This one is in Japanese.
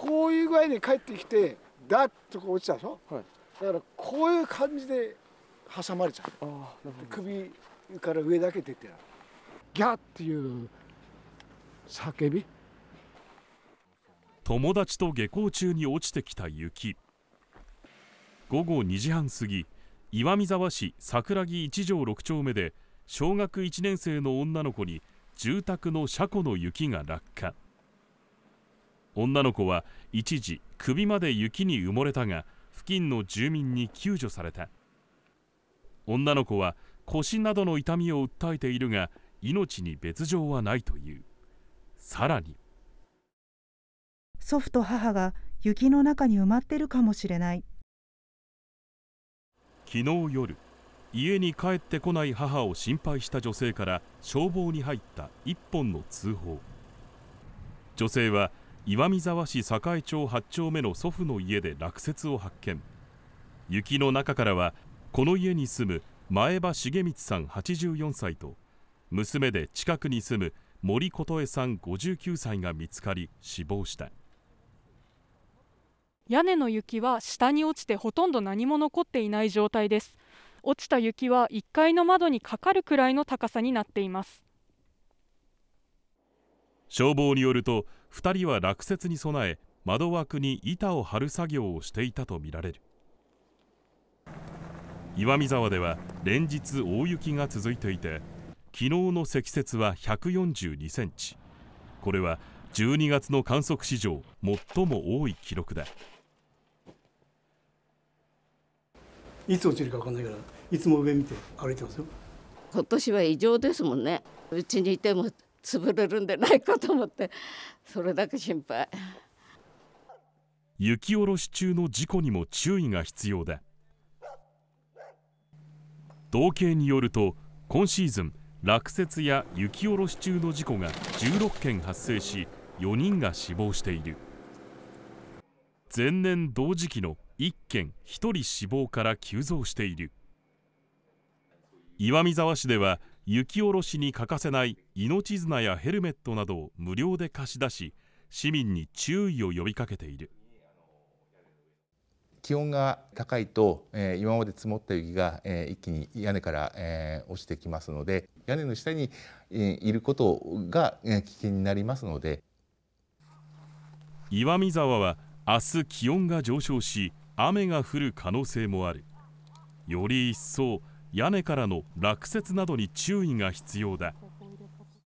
こういう具合に帰ってきてダッと落ちたでしょ、はい、だからこういう感じで挟まれちゃう首から上だけ出てるギャっていう叫び友達と下校中に落ちてきた雪午後2時半過ぎ岩見沢市桜木一条6丁目で小学1年生の女の子に住宅の車庫の雪が落下。女の子は一時首まで雪に埋もれたが付近の住民に救助された女の子は腰などの痛みを訴えているが命に別状はないというさらに祖父と母が雪の中に埋まってるかもしれない昨日夜家に帰ってこない母を心配した女性から消防に入った1本の通報女性は岩見沢市栄町8丁目の祖父の家で落雪を発見雪の中からはこの家に住む前場重光さん84歳と娘で近くに住む森琴恵さん59歳が見つかり死亡した屋根の雪は下に落ちてほとんど何も残っていない状態です落ちた雪は1階の窓にかかるくらいの高さになっています消防によると2人は落雪に備え窓枠に板を張る作業をしていたとみられる岩見沢では連日大雪が続いていて昨日の積雪は142センチこれは12月の観測史上最も多い記録だいつ落ちるか分かんないからいつも上見て歩いてますよ今年は異常ですもんねうちにいても潰れるんでないかと思ってそれだけ心配雪下ろし中の事故にも注意が必要だ統計によると今シーズン落雪や雪下ろし中の事故が16件発生し4人が死亡している前年同時期の1件1人死亡から急増している岩見沢市では雪下ろしに欠かせない命綱やヘルメットなどを無料で貸し出し市民に注意を呼びかけている気温が高いと、えー、今まで積もった雪が、えー、一気に屋根から、えー、落ちてきますので屋根の下に、えー、いることが、えー、危険になりますので岩見沢は明日気温が上昇し雨が降る可能性もあるより一層屋根からの落雪などに注意が必要だ。